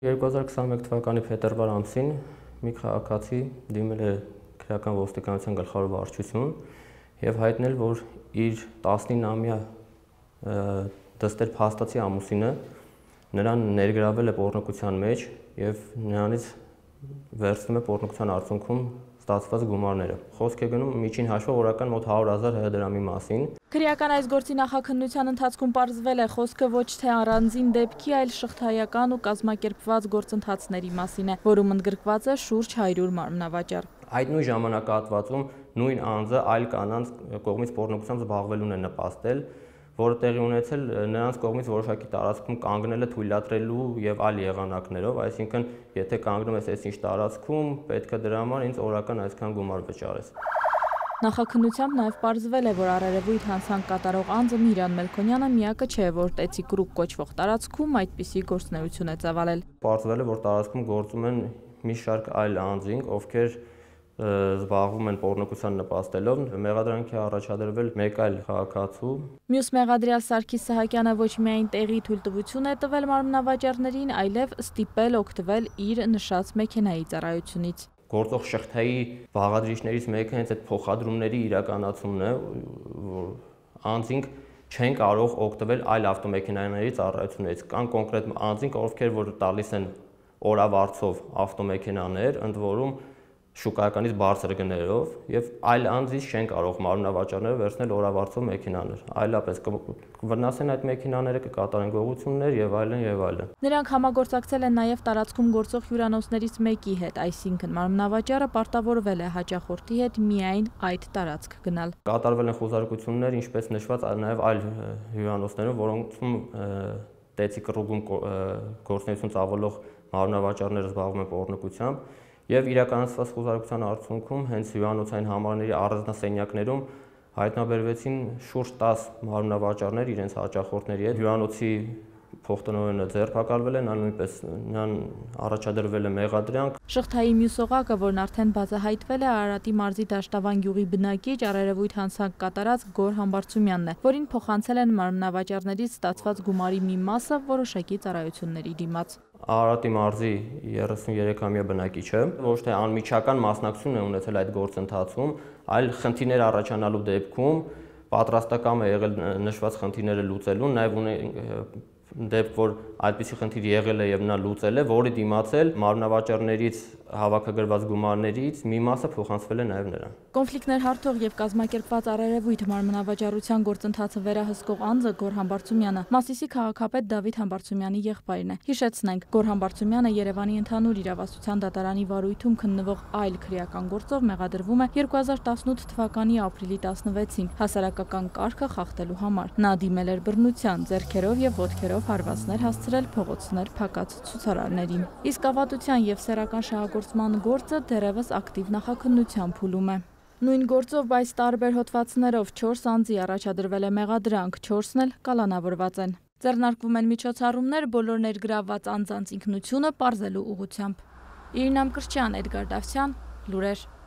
2021 թվականի փետրվար ամսին մի քաղաքացի դիմել է քրեական ոստիկանության գլխավոր վարչություն եւ հայտնել, որ իր 19-ամյա դստեր փաստացի ամուսինը նրան ներգրավել է pornokutyan մեջ եւ նրանից վերցնում է pornokutyan արդյունքում ստացված գումարները։ Խոսք է գնում միջին հաշվով օրական մոտ 100.000 դրամի մասին, Քրեական այս գործի նախաքննության ընթացքում պարզվել է խոսքը ոչ թե առանձին դեպքի, այլ շղթայական ու կազմակերպված գործընթացների մասին է, որում ընդգրկված է շուրջ 100 մարմնավաճառ։ Այդ նույն ժամանակահատվածում նույն անձը այլ կանանց կողմից pornografությամբ զբաղվելուն է նպաստել, որը տեղի ունեցել նրանց կողմից որոշակի տարածքում կանգնելը թույլատրելու եւ այլ եղանակներով, այսինքն եթե կանգնում ես այսինչ տարածքում, պետք է դրա համար ինձ օրական այսքան գումար վճարես։ Նախաքնությամբ նաև պարզվել է, որ արարևույթ հանցանք կատարող անձը Միրան Մելքոնյանը միակը չէ, որ տեցի գրուպ կոչվող տարածքում այդպիսի գործունեություն է ծավալել։ Պարզվել է, որ տարածքում գործում են մի շարք այլ անձինք, ովքեր զբաղվում են pornokutyan նպաստելով, մեղադրանքի առաջադրվել մեկ այլ քաղաքացու։ Մյուս մեղադրյալ Սարգիս Սահակյանը ոչ միայն տեղի թույլտվություն է տվել մարմնավաճառներին, այլև ստիպել օգտվել իր նշած մեքենայի ծառայությունից գործող շղթայի բաղադրիչներից մեկը հենց այդ փոխադրումների իրականացումն է, որ անձինք չեն կարող օգտվել այլ ավտոմեքենաներից առայություններից։ Կան կոնկրետ անձինք, ովքեր որ տալիս են օրավարձով ավտոմեքենաներ, ընդ որում շուկայականից բարձր գներով եւ այլ անձի չեն կարող մարմնավաճառները վերցնել օրավարձով մեքենաներ։ Այլապես կվնասեն այդ մեքենաները, կկատարեն գողություններ եւ այլն եւ այլն։ Նրանք համագործակցել են նաեւ տարածքում գործող հյուրանոցներից մեկի հետ, այսինքն մարմնավաճառը պարտավորվել է հաճախորդի հետ միայն այդ տարածք գնալ։ Կատարվել են խոզարկություններ, ինչպես նշված, նաեւ այլ հյուրանոցներում, որոնցում տեցի կռուգում գործունեություն ծավալող մարմնավաճառները զբաղվում են օրնկությամբ եւ իրականացված խոզարարության արդյունքում հենց հյուրանոցային համարների առանձնասենյակներում հայտնաբերվեցին շուրջ 10 մարմնավաճառներ իրենց հաճախորդների հետ հյուրանոցի փոխտնօրենը ձերբակալվել է, նա նույնպես նրան առաջադրվել է մեղադրանք։ Շղթայի մյուս օղակը, որն արդեն բացահայտվել է Արարատի մարզի Դաշտավան գյուղի բնակիչ Արարևույթ հանցանք կատարած Գոր Համբարձումյանն է, որին փոխանցել են մարմնավաճառներից ստացված գումարի մի մասը որոշակի ծառայությունների դիմաց։ Արարատի մարզի 33-ամյա բնակիչը ոչ թե անմիջական մասնակցություն է ունեցել այդ գործընթացում, այլ խնդիրներ առաջանալու դեպքում պատրաստակամ է եղել նշված խնդիրները լուծելու, նաև ունենք դեպք, որ այդպիսի խնդիր եղել է եւ նա լուծել է, որի դիմացել մարմնավաճառներից հավաքագրված գումարներից մի մասը փոխանցվել է նաեւ նրան։ Կոնֆլիկտներ հարթող եւ կազմակերպված առերևույթ մարմնավաճառության գործընթացը վերահսկող անձը Գոր Համբարձումյանը, Մասիսի քաղաքապետ Դավիթ Համբարձումյանի եղբայրն է։ Հիշեցնենք, Գոր Համբարձումյանը Երևանի ընդհանուր իրավասության դատարանի վարույթում քննվող այլ քրեական գործով մեղադրվում է 2018 թվականի ապրիլի 16-ին հասարակական կարգը խախտելու համար։ Նա դիմել էր բռնության, зерքերով եւ ոտքերով ծրագրով հարվածներ հասցրել փողոցներ փակած ցուցարարներին։ Իսկ ավատության եւ սեռական շահագործման գործը դեռևս ակտիվ նախաքննությամբ փուլում է։ Նույն գործով, բայց տարբեր հոդվածներով 4 անձի առաջադրվել է մեղադրանք, 4-ն էլ կալանավորված են։ Ձեռնարկվում են միջոցառումներ բոլոր ներգրավված անձանց ինքնությունը parzելու ուղությամբ։ Իրինամ Կրչյան, Էդգար Դավթյան, լուրեր